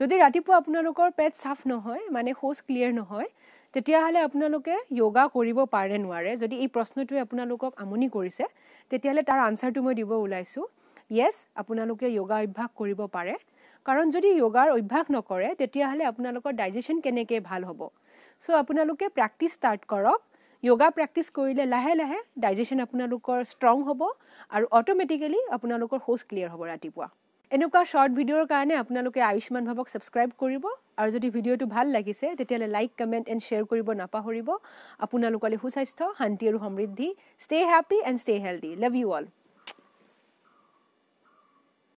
যদি ৰাতিপুৱা আপোনালোকৰ পেট চাফ নহয় মানে শৌচ ক্লিয়াৰ নহয় তেতিয়াহ'লে আপোনালোকে য়োগা কৰিব পাৰে নোৱাৰে যদি এই প্ৰশ্নটোৱে আপোনালোকক আমনি কৰিছে তেতিয়াহ'লে তাৰ আনচাৰটো মই দিব ওলাইছোঁ য়েছ আপোনালোকে য়োগা অভ্যাস কৰিব পাৰে কাৰণ যদি য়োগাৰ অভ্যাস নকৰে তেতিয়াহ'লে আপোনালোকৰ ডাইজেশ্যন কেনেকৈ ভাল হ'ব চ' আপোনালোকে প্ৰেক্টিচ ষ্টাৰ্ট কৰক য়োগা প্ৰেক্টিচ কৰিলে লাহে লাহে ডাইজেশ্যন আপোনালোকৰ ষ্ট্ৰং হ'ব আৰু অট'মেটিকেলি আপোনালোকৰ শৌচ ক্লিয়াৰ হ'ব ৰাতিপুৱা এনেকুৱা শ্বৰ্ট ভিডিঅ'ৰ কাৰণে আপোনালোকে আয়ুষ্মান ভাৱক ছাবস্ক্ৰাইব কৰিব আৰু যদি ভিডিঅ'টো ভাল লাগিছে তেতিয়াহ'লে লাইক কমেণ্ট এণ্ড শ্বেয়াৰ কৰিব নাপাহৰিব আপোনালোকলৈ সুস্বাস্থ্য শান্তি আৰু সমৃদ্ধি stay happy and stay healthy love you all